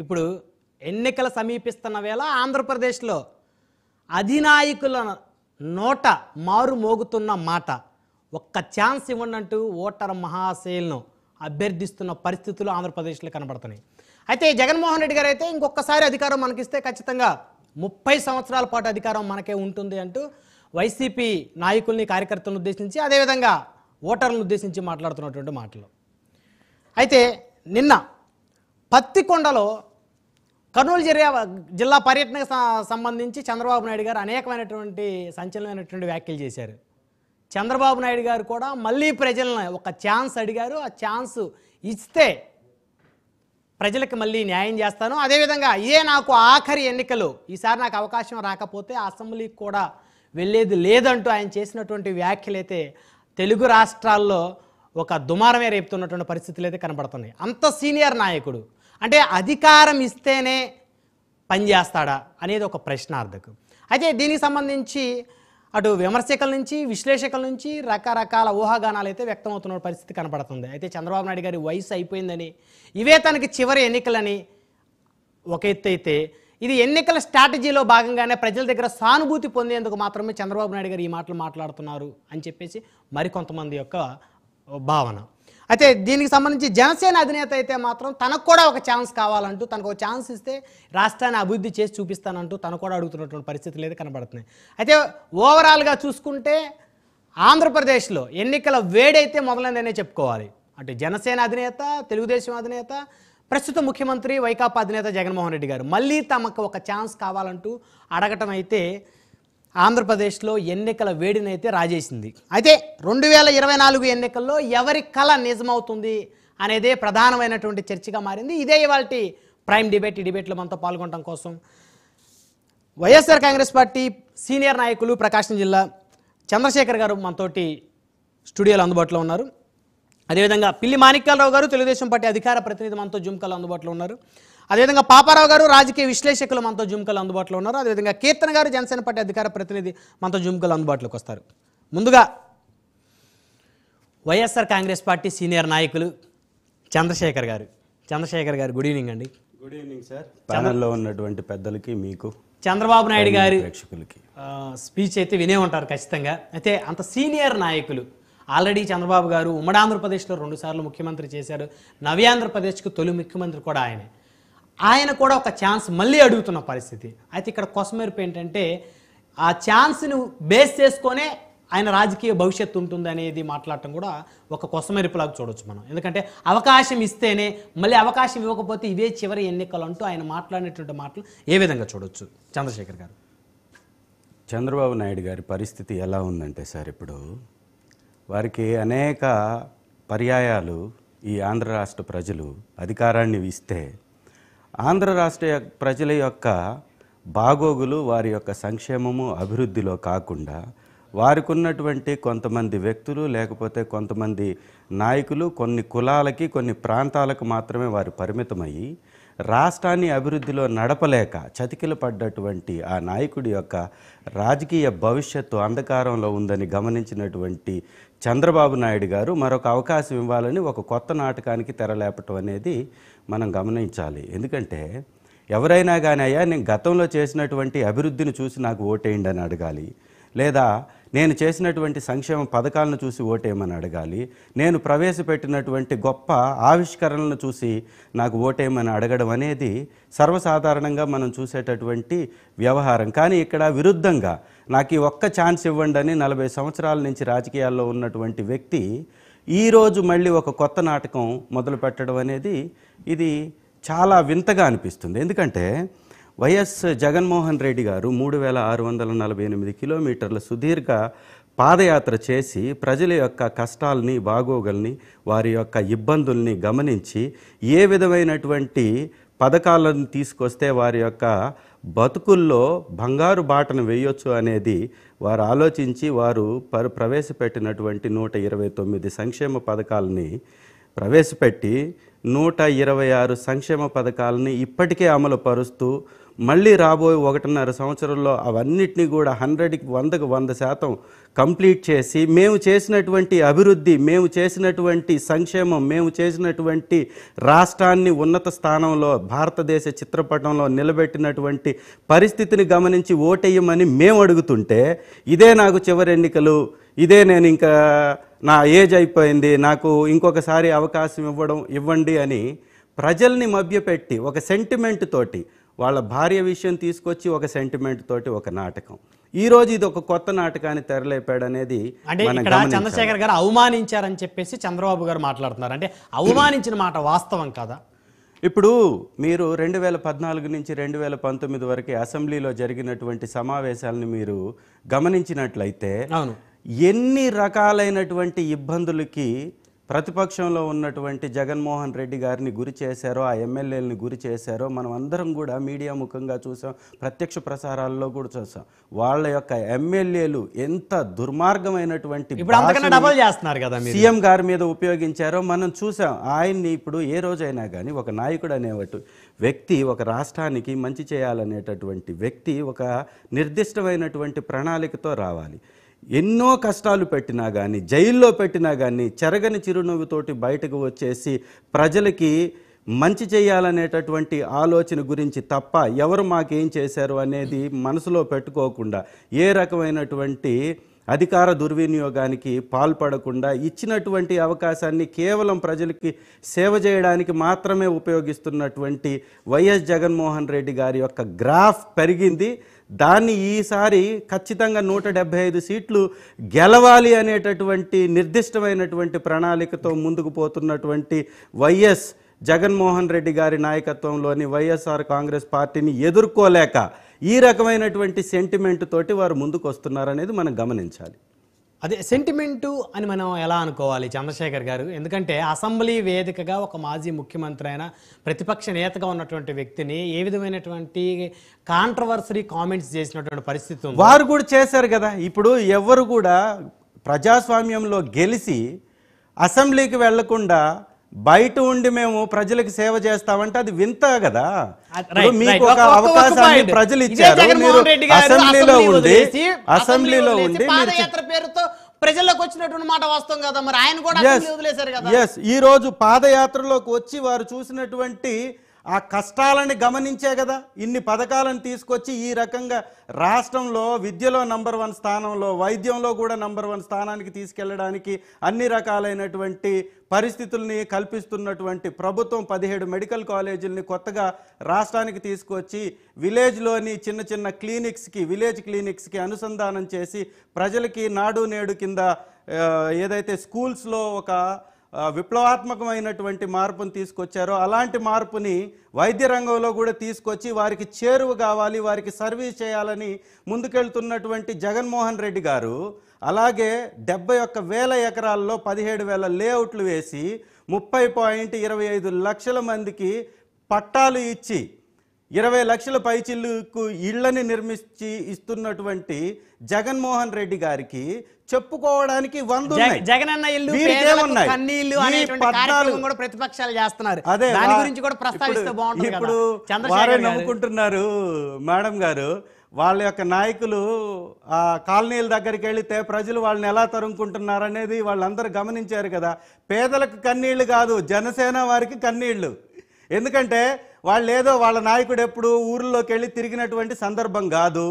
ఇప్పుడు ఎన్నికలు సమీపిస్తున్న వేళ ఆంధ్రప్రదేశ్లో అధినాయకుల నోట మారు మోగుతున్న మాట ఒక్క ఛాన్స్ ఇవ్వండంటూ ఓటర్ మహాశైలను అభ్యర్థిస్తున్న పరిస్థితులు ఆంధ్రప్రదేశ్లో కనబడుతున్నాయి అయితే జగన్మోహన్ రెడ్డి గారు అయితే ఇంకొకసారి అధికారం మనకిస్తే ఖచ్చితంగా ముప్పై సంవత్సరాల పాటు అధికారం మనకే ఉంటుంది అంటూ వైసీపీ నాయకుల్ని కార్యకర్తలను ఉద్దేశించి అదేవిధంగా ఓటర్లను ఉద్దేశించి మాట్లాడుతున్నటువంటి మాటలు అయితే నిన్న పత్తికొండలో కర్నూలు జిల్లా జిల్లా పర్యటనకు సంబంధించి చంద్రబాబు నాయుడు గారు అనేకమైనటువంటి సంచలనమైనటువంటి వ్యాఖ్యలు చేశారు చంద్రబాబు నాయుడు గారు కూడా మళ్ళీ ప్రజలను ఒక ఛాన్స్ అడిగారు ఆ ఛాన్స్ ఇస్తే ప్రజలకు మళ్ళీ న్యాయం చేస్తాను అదేవిధంగా ఇదే నాకు ఆఖరి ఎన్నికలు ఈసారి నాకు అవకాశం రాకపోతే అసెంబ్లీకి కూడా వెళ్ళేది లేదంటూ ఆయన చేసినటువంటి వ్యాఖ్యలు అయితే తెలుగు రాష్ట్రాల్లో ఒక దుమారమే రేపుతున్నటువంటి పరిస్థితులు అయితే కనబడుతున్నాయి అంత సీనియర్ నాయకుడు అంటే అధికారం ఇస్తేనే పనిచేస్తాడా అనేది ఒక ప్రశ్నార్థకం అయితే దీనికి సంబంధించి అటు విమర్శకుల నుంచి విశ్లేషకుల నుంచి రకరకాల ఊహాగానాలు అయితే వ్యక్తమవుతున్న పరిస్థితి కనపడుతుంది అయితే చంద్రబాబు నాయుడు గారి వయసు అయిపోయిందని ఇవే తనకి చివరి ఎన్నికలని ఒక ఎత్తు అయితే ఇది ఎన్నికల స్ట్రాటజీలో భాగంగానే ప్రజల దగ్గర సానుభూతి పొందేందుకు మాత్రమే చంద్రబాబు నాయుడు గారు ఈ మాటలు మాట్లాడుతున్నారు అని చెప్పేసి మరికొంతమంది యొక్క భావన అయితే దీనికి సంబంధించి జనసేన అధినేత అయితే మాత్రం తనకు కూడా ఒక ఛాన్స్ కావాలంటూ తనకు ఒక ఛాన్స్ ఇస్తే రాష్ట్రాన్ని అభివృద్ధి చేసి చూపిస్తానంటూ తను కూడా అడుగుతున్నటువంటి పరిస్థితులు అయితే కనబడుతున్నాయి అయితే ఓవరాల్గా చూసుకుంటే ఆంధ్రప్రదేశ్లో ఎన్నికల వేడైతే మొదలైందనే చెప్పుకోవాలి అంటే జనసేన అధినేత తెలుగుదేశం అధినేత ప్రస్తుత ముఖ్యమంత్రి వైకాపా అధినేత జగన్మోహన్ రెడ్డి గారు మళ్ళీ తమకు ఒక ఛాన్స్ కావాలంటూ అడగటం అయితే ఆంధ్రప్రదేశ్లో ఎన్నికల వేడినైతే రాజేసింది అయితే రెండు వేల ఇరవై నాలుగు ఎన్నికల్లో ఎవరి కళ నిజమవుతుంది అనేదే ప్రధానమైనటువంటి చర్చగా మారింది ఇదే ఇవాళ ప్రైమ్ డిబేట్ ఈ డిబేట్లో మనతో పాల్గొనడం కోసం వైఎస్ఆర్ కాంగ్రెస్ పార్టీ సీనియర్ నాయకులు ప్రకాశం జిల్లా చంద్రశేఖర్ గారు మనతోటి స్టూడియోలో అందుబాటులో ఉన్నారు అదేవిధంగా పిల్లి మాణిక్యాలరావు గారు తెలుగుదేశం పార్టీ అధికార ప్రతినిధి మనతో జుమ్కాలో అందుబాటులో ఉన్నారు అదేవిధంగా పాపారావు గారు రాజకీయ విశ్లేషకులు మనతో జుమ్కలు అందుబాటులో ఉన్నారు అదేవిధంగా కీర్తన గారు జనసేన పార్టీ అధికార ప్రతినిధి మనతో జుమ్కలు అందుబాటులోకి వస్తారు ముందుగా వైఎస్ఆర్ కాంగ్రెస్ పార్టీ సీనియర్ నాయకులు చంద్రశేఖర్ గారు చంద్రశేఖర్ గారు గుడ్ ఈవినింగ్ అండి గుడ్ ఈవినింగ్ సార్ ఛానల్లో ఉన్నటువంటి పెద్దలకి మీకు చంద్రబాబు నాయుడు గారు ప్రేక్షకులకి స్పీచ్ అయితే వినే ఉంటారు ఖచ్చితంగా అయితే అంత సీనియర్ నాయకులు ఆల్రెడీ చంద్రబాబు గారు ఉమ్మడి ఆంధ్రప్రదేశ్లో రెండుసార్లు ముఖ్యమంత్రి చేశారు నవ్యాంధ్రప్రదేశ్కు తొలి ముఖ్యమంత్రి కూడా ఆయనే ఆయన కూడా ఒక ఛాన్స్ మళ్ళీ అడుగుతున్న పరిస్థితి అయితే ఇక్కడ కొసమెరుపు ఏంటంటే ఆ ఛాన్స్ను బేస్ చేసుకొనే ఆయన రాజకీయ భవిష్యత్తు ఉంటుంది అనేది మాట్లాడటం కూడా ఒక కొసమెరుపులాగా చూడొచ్చు మనం ఎందుకంటే అవకాశం ఇస్తేనే మళ్ళీ అవకాశం ఇవ్వకపోతే ఇవే చివరి ఎన్నికలు అంటూ ఆయన మాట్లాడినటువంటి మాటలు ఏ విధంగా చూడొచ్చు చంద్రశేఖర్ గారు చంద్రబాబు నాయుడు గారి పరిస్థితి ఎలా ఉందంటే సార్ ఇప్పుడు వారికి అనేక పర్యాయాలు ఈ ఆంధ్ర రాష్ట్ర ప్రజలు అధికారాన్ని ఇస్తే ఆంధ్ర రాష్ట్ర ప్రజల యొక్క బాగోగులు వారి యొక్క సంక్షేమము అభివృద్ధిలో కాకుండా వారికి ఉన్నటువంటి కొంతమంది వ్యక్తులు లేకపోతే కొంతమంది నాయకులు కొన్ని కులాలకి కొన్ని ప్రాంతాలకు మాత్రమే వారు పరిమితమయ్యి రాష్ట్రాన్ని అభివృద్ధిలో నడపలేక చతికిల పడ్డటువంటి ఆ నాయకుడి యొక్క రాజకీయ భవిష్యత్తు అంధకారంలో ఉందని గమనించినటువంటి చంద్రబాబు నాయుడు గారు మరొక అవకాశం ఇవ్వాలని ఒక కొత్త నాటకానికి తెరలేపటం అనేది మనం గమనించాలి ఎందుకంటే ఎవరైనా కానీ అయ్యా నేను గతంలో చేసినటువంటి అభివృద్ధిని చూసి నాకు ఓటేయండి అని అడగాలి లేదా నేను చేసినటువంటి సంక్షేమ పథకాలను చూసి ఓటేయమని అడగాలి నేను ప్రవేశపెట్టినటువంటి గొప్ప ఆవిష్కరణలను చూసి నాకు ఓటేయమని అడగడం అనేది సర్వసాధారణంగా మనం చూసేటటువంటి వ్యవహారం కానీ ఇక్కడ విరుద్ధంగా నాకు ఈ ఒక్క ఛాన్స్ ఇవ్వండి అని నలభై సంవత్సరాల నుంచి రాజకీయాల్లో ఉన్నటువంటి వ్యక్తి ఈరోజు మళ్ళీ ఒక కొత్త నాటకం మొదలు పెట్టడం అనేది ఇది చాలా వింతగా అనిపిస్తుంది ఎందుకంటే వైఎస్ జగన్మోహన్ రెడ్డి గారు మూడు వేల ఆరు వందల నలభై ఎనిమిది కిలోమీటర్ల సుదీర్ఘ పాదయాత్ర చేసి ప్రజల యొక్క కష్టాలని బాగోగుల్ని వారి యొక్క ఇబ్బందుల్ని గమనించి ఏ విధమైనటువంటి పథకాలను తీసుకొస్తే వారి యొక్క బతుకుల్లో బంగారు బాటను వేయొచ్చు అనేది వారు ఆలోచించి వారు పరు ప్రవేశపెట్టినటువంటి నూట ఇరవై తొమ్మిది సంక్షేమ పథకాలని ప్రవేశపెట్టి నూట ఇరవై ఆరు సంక్షేమ పథకాలని ఇప్పటికే అమలు పరుస్తూ మళ్ళీ రాబోయే ఒకటిన్నర సంవత్సరంలో అవన్నిటినీ కూడా హండ్రెడ్కి వందకు వంద శాతం కంప్లీట్ చేసి మేము చేసినటువంటి అభివృద్ధి మేము చేసినటువంటి సంక్షేమం మేము చేసినటువంటి రాష్ట్రాన్ని ఉన్నత స్థానంలో భారతదేశ చిత్రపటంలో నిలబెట్టినటువంటి పరిస్థితిని గమనించి ఓటేయమని మేము అడుగుతుంటే ఇదే నాకు చివరి ఎన్నికలు ఇదే నేను ఇంకా నా ఏజ్ అయిపోయింది నాకు ఇంకొకసారి అవకాశం ఇవ్వడం ఇవ్వండి అని ప్రజల్ని మభ్యపెట్టి ఒక సెంటిమెంట్ తోటి వాళ్ళ భార్య విషయం తీసుకొచ్చి ఒక సెంటిమెంట్ తోటి ఒక నాటకం ఈ రోజు ఇది ఒక కొత్త నాటకాన్ని తెరలేపాడు అనేది అంటే చంద్రశేఖర్ గారు అవమానించారని చెప్పేసి చంద్రబాబు గారు మాట్లాడుతున్నారు అంటే అవమానించిన మాట వాస్తవం కదా ఇప్పుడు మీరు రెండు వేల పద్నాలుగు నుంచి రెండు వేల పంతొమ్మిది వరకు అసెంబ్లీలో జరిగినటువంటి సమావేశాలను మీరు గమనించినట్లయితే ఎన్ని రకాలైనటువంటి ఇబ్బందులకి ప్రతిపక్షంలో ఉన్నటువంటి జగన్మోహన్ రెడ్డి గారిని గురి చేశారో ఆ ఎమ్మెల్యేలని గురి చేశారో మనం అందరం కూడా మీడియా ముఖంగా చూసాం ప్రత్యక్ష ప్రసారాల్లో కూడా చూసాం వాళ్ళ యొక్క ఎమ్మెల్యేలు ఎంత దుర్మార్గమైనటువంటి సీఎం గారి మీద ఉపయోగించారో మనం చూసాం ఆయన్ని ఇప్పుడు ఏ రోజైనా కానీ ఒక నాయకుడు అనేవటు వ్యక్తి ఒక రాష్ట్రానికి మంచి చేయాలనేటటువంటి వ్యక్తి ఒక నిర్దిష్టమైనటువంటి ప్రణాళికతో రావాలి ఎన్నో కష్టాలు పెట్టినా కానీ జైల్లో పెట్టినా కానీ చెరగని చిరునవ్వుతోటి బయటకు వచ్చేసి ప్రజలకి మంచి చేయాలనేటటువంటి ఆలోచన గురించి తప్ప ఎవరు మాకేం చేశారు అనేది మనసులో పెట్టుకోకుండా ఏ రకమైనటువంటి అధికార దుర్వినియోగానికి పాల్పడకుండా ఇచ్చినటువంటి అవకాశాన్ని కేవలం ప్రజలకి సేవ చేయడానికి మాత్రమే ఉపయోగిస్తున్నటువంటి వైఎస్ జగన్మోహన్ రెడ్డి గారి యొక్క గ్రాఫ్ పెరిగింది దాన్ని ఈసారి ఖచ్చితంగా నూట డెబ్బై ఐదు సీట్లు గెలవాలి అనేటటువంటి నిర్దిష్టమైనటువంటి ప్రణాళికతో ముందుకు పోతున్నటువంటి వైఎస్ జగన్మోహన్ రెడ్డి గారి నాయకత్వంలోని వైఎస్ఆర్ కాంగ్రెస్ పార్టీని ఎదుర్కోలేక ఈ రకమైనటువంటి సెంటిమెంట్ తోటి వారు ముందుకు వస్తున్నారనేది మనం గమనించాలి అదే సెంటిమెంటు అని మనం ఎలా అనుకోవాలి చంద్రశేఖర్ గారు ఎందుకంటే అసెంబ్లీ వేదికగా ఒక మాజీ ముఖ్యమంత్రి అయిన ప్రతిపక్ష నేతగా ఉన్నటువంటి వ్యక్తిని ఏ విధమైనటువంటి కాంట్రవర్సరీ కామెంట్స్ చేసినటువంటి పరిస్థితి వారు కూడా చేశారు కదా ఇప్పుడు ఎవరు కూడా ప్రజాస్వామ్యంలో గెలిచి అసెంబ్లీకి వెళ్లకుండా బయట ఉండి మేము ప్రజలకు సేవ చేస్తామంటే అది వింత కదా ah, మీకు ఒక అవకాశాన్ని ప్రజలు ఇచ్చారు అసెంబ్లీలో ఉండి అసెంబ్లీలో ఉండి పేరుతో వచ్చినటువంటి మాట వాస్తవం కదా మరి ఆయన కూడా వదిలేశారు కదా ఎస్ ఈ రోజు పాదయాత్రలోకి వచ్చి వారు చూసినటువంటి ఆ కష్టాలని గమనించే కదా ఇన్ని పథకాలను తీసుకొచ్చి ఈ రకంగా రాష్ట్రంలో విద్యలో నంబర్ వన్ స్థానంలో వైద్యంలో కూడా నంబర్ వన్ స్థానానికి తీసుకెళ్లడానికి అన్ని రకాలైనటువంటి పరిస్థితుల్ని కల్పిస్తున్నటువంటి ప్రభుత్వం పదిహేడు మెడికల్ కాలేజీలని కొత్తగా రాష్ట్రానికి తీసుకొచ్చి విలేజ్లోని చిన్న చిన్న క్లినిక్స్కి విలేజ్ క్లినిక్స్కి అనుసంధానం చేసి ప్రజలకి నాడు నేడు కింద ఏదైతే స్కూల్స్లో ఒక విప్లవాత్మకమైనటువంటి మార్పును తీసుకొచ్చారో అలాంటి మార్పుని వైద్య రంగంలో కూడా తీసుకొచ్చి వారికి చేరువు కావాలి వారికి సర్వీస్ చేయాలని ముందుకెళ్తున్నటువంటి జగన్మోహన్ రెడ్డి గారు అలాగే డెబ్బై ఒక్క వేల ఎకరాల్లో పదిహేడు వేల లేఅవుట్లు వేసి ముప్పై పాయింట్ ఇరవై ఐదు లక్షల మందికి పట్టాలు ఇచ్చి ఇరవై లక్షల పైచిల్లుకు ఇళ్లని నిర్మించి ఇస్తున్నటువంటి జగన్మోహన్ రెడ్డి గారికి చెప్పుకోవడానికి వంద అన్న ఇల్లు కన్నీళ్లు కూడా ప్రతిపక్షాలు చేస్తున్నారు అదే దాని గురించి కూడా ప్రస్తావిస్తే బాగుంటుంది ఇప్పుడు వారే నమ్ముకుంటున్నారు మేడం గారు వాళ్ళ యొక్క నాయకులు ఆ కాలనీల దగ్గరికి వెళితే ప్రజలు వాళ్ళని ఎలా తరుముకుంటున్నారు అనేది వాళ్ళందరూ గమనించారు కదా పేదలకు కన్నీళ్లు కాదు జనసేన వారికి కన్నీళ్లు ఎందుకంటే వాళ్ళు ఏదో వాళ్ళ నాయకుడు ఎప్పుడు ఊర్లోకి వెళ్ళి తిరిగినటువంటి సందర్భం కాదు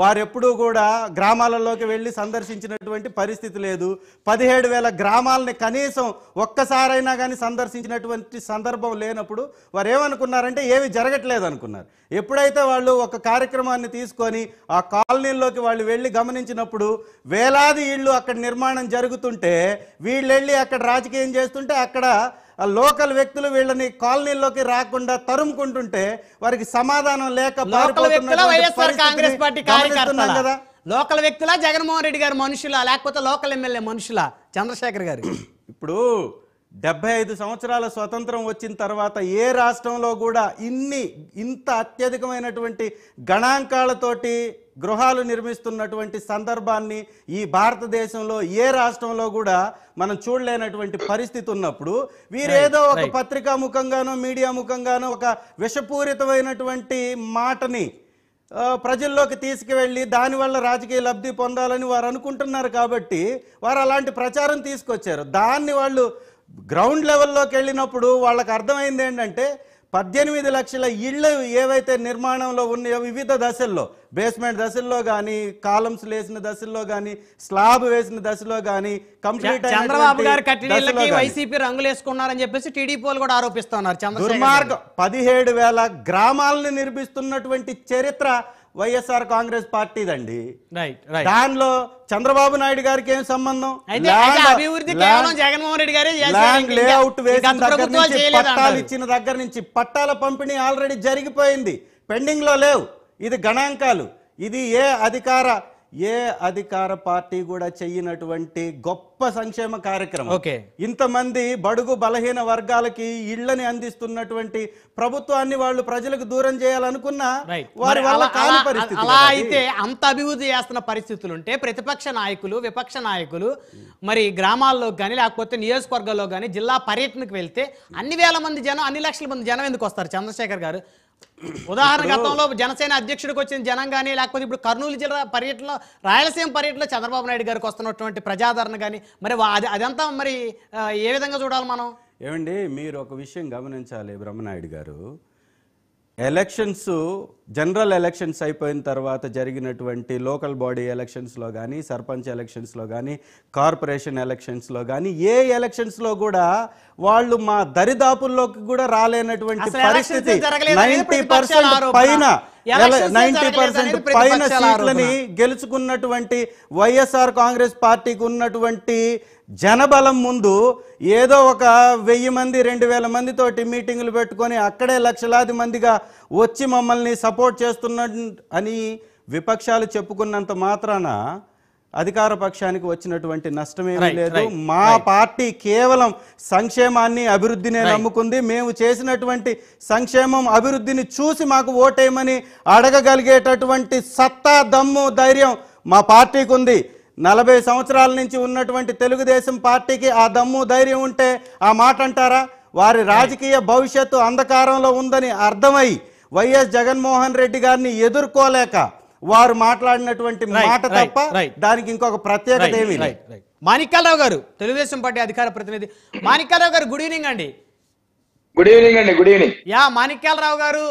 వారెప్పుడూ కూడా గ్రామాలలోకి వెళ్ళి సందర్శించినటువంటి పరిస్థితి లేదు పదిహేడు వేల గ్రామాలని కనీసం ఒక్కసారైనా కానీ సందర్శించినటువంటి సందర్భం లేనప్పుడు వారు ఏమనుకున్నారంటే ఏమి జరగట్లేదు అనుకున్నారు ఎప్పుడైతే వాళ్ళు ఒక కార్యక్రమాన్ని తీసుకొని ఆ కాలనీల్లోకి వాళ్ళు వెళ్ళి గమనించినప్పుడు వేలాది ఇళ్ళు అక్కడ నిర్మాణం జరుగుతుంటే వీళ్ళు వెళ్ళి అక్కడ రాజకీయం చేస్తుంటే అక్కడ లోకల్ వ్యక్తులు వీళ్ళని కాలనీల్లోకి రాకుండా తరుముకుంటుంటే వారికి సమాధానం లేక పార్టీ కదా లోకల్ వ్యక్తుల జగన్మోహన్ రెడ్డి గారు మనుషులా లేకపోతే లోకల్ ఎమ్మెల్యే మనుషులా చంద్రశేఖర్ గారు ఇప్పుడు డెబ్బై ఐదు సంవత్సరాల స్వతంత్రం వచ్చిన తర్వాత ఏ రాష్ట్రంలో కూడా ఇన్ని ఇంత అత్యధికమైనటువంటి గణాంకాలతోటి గృహాలు నిర్మిస్తున్నటువంటి సందర్భాన్ని ఈ భారతదేశంలో ఏ రాష్ట్రంలో కూడా మనం చూడలేనటువంటి పరిస్థితి ఉన్నప్పుడు వీరేదో ఒక పత్రికా ముఖంగానో మీడియా ముఖంగానో ఒక విషపూరితమైనటువంటి మాటని ప్రజల్లోకి తీసుకువెళ్ళి దానివల్ల రాజకీయ లబ్ధి పొందాలని వారు అనుకుంటున్నారు కాబట్టి వారు అలాంటి ప్రచారం తీసుకొచ్చారు దాన్ని వాళ్ళు గ్రౌండ్ లెవెల్లోకి వెళ్ళినప్పుడు వాళ్ళకి అర్థమైంది ఏంటంటే పద్దెనిమిది లక్షల ఇళ్ళు ఏవైతే నిర్మాణంలో ఉన్నాయో వివిధ దశల్లో బేస్మెంట్ దశల్లో కానీ కాలమ్స్ వేసిన దశల్లో కానీ స్లాబ్ వేసిన దశలో కానీ కంప్లీట్ చంద్రబాబు గారు కట్టిన వైసీపీ రంగులు వేసుకున్నారని చెప్పేసి టీడీపీ వాళ్ళు కూడా ఆరోపిస్తున్నారు దుర్మార్గం పదిహేడు వేల గ్రామాలను నిర్మిస్తున్నటువంటి చరిత్ర వైఎస్ఆర్ కాంగ్రెస్ పార్టీదండి దానిలో చంద్రబాబు నాయుడు గారికి ఏం సంబంధం అభివృద్ధి జగన్మోహన్ రెడ్డి పట్టాలు ఇచ్చిన దగ్గర నుంచి పట్టాల పంపిణీ ఆల్రెడీ జరిగిపోయింది పెండింగ్ లో లేవు ఇది గణాంకాలు ఇది ఏ అధికార ఏ అధికార పార్టీ కూడా చెయ్యినటువంటి గొప్ప సంక్షేమ కార్యక్రమం ఓకే ఇంతమంది బడుగు బలహీన వర్గాలకి ఇళ్లని అందిస్తున్నటువంటి ప్రభుత్వాన్ని వాళ్ళు ప్రజలకు దూరం చేయాలనుకున్నా వారి వల్ల కాని పరిస్థితి అలా అయితే అంత అభివృద్ధి చేస్తున్న పరిస్థితులు ఉంటే ప్రతిపక్ష నాయకులు విపక్ష నాయకులు మరి గ్రామాల్లో కానీ లేకపోతే నియోజకవర్గంలో కానీ జిల్లా పర్యటనకు వెళ్తే అన్ని వేల మంది జనం అన్ని లక్షల మంది జనం ఎందుకు వస్తారు చంద్రశేఖర్ గారు ఉదాహరణ గతంలో జనసేన అధ్యక్షుడికి వచ్చిన జనం కానీ లేకపోతే ఇప్పుడు కర్నూలు జిల్లా పర్యటనలో రాయలసీమ పర్యటనలో చంద్రబాబు నాయుడు గారికి వస్తున్నటువంటి ప్రజాదరణ కానీ మరి అది అదంతా మరి ఏ విధంగా చూడాలి మనం ఏమండి మీరు ఒక విషయం గమనించాలి బ్రహ్మనాయుడు గారు ఎలక్షన్స్ జనరల్ ఎలక్షన్స్ అయిపోయిన తర్వాత జరిగినటువంటి లోకల్ బాడీ ఎలక్షన్స్లో కానీ సర్పంచ్ ఎలక్షన్స్లో కానీ కార్పొరేషన్ ఎలక్షన్స్లో కానీ ఏ ఎలక్షన్స్లో కూడా వాళ్ళు మా దరిదాపుల్లోకి కూడా రాలేనటువంటి పరిస్థితి నైంటీ పర్సెంట్ పైన నైంటీ పర్సెంట్ పైన సీట్లని గెలుచుకున్నటువంటి వైఎస్ఆర్ కాంగ్రెస్ పార్టీకి ఉన్నటువంటి జనబలం ముందు ఏదో ఒక వెయ్యి మంది రెండు వేల మందితోటి మీటింగులు పెట్టుకొని అక్కడే లక్షలాది మందిగా వచ్చి మమ్మల్ని సపోర్ట్ చేస్తున్న అని విపక్షాలు చెప్పుకున్నంత మాత్రాన అధికార పక్షానికి వచ్చినటువంటి నష్టమే లేదు మా పార్టీ కేవలం సంక్షేమాన్ని అభివృద్ధినే నమ్ముకుంది మేము చేసినటువంటి సంక్షేమం అభివృద్ధిని చూసి మాకు ఓటేయమని అడగగలిగేటటువంటి సత్తా దమ్ము ధైర్యం మా పార్టీకి ఉంది నలభై సంవత్సరాల నుంచి ఉన్నటువంటి తెలుగుదేశం పార్టీకి ఆ దమ్ము ధైర్యం ఉంటే ఆ మాట అంటారా వారి రాజకీయ భవిష్యత్తు అంధకారంలో ఉందని అర్థమై వైఎస్ జగన్మోహన్ రెడ్డి గారిని ఎదుర్కోలేక వారు మాట్లాడినటువంటి మాట తప్ప దానికి ఇంకొక ప్రత్యేకత ఏమి మాణికారావు గారు తెలుగుదేశం పార్టీ అధికార ప్రతినిధి మాణికారావు గారు గుడ్ ఈవినింగ్ అండి గుడ్ ఈవినింగ్ అండి గుడ్ ఈవినింగ్ యా మాణిక్యాలరావు గారు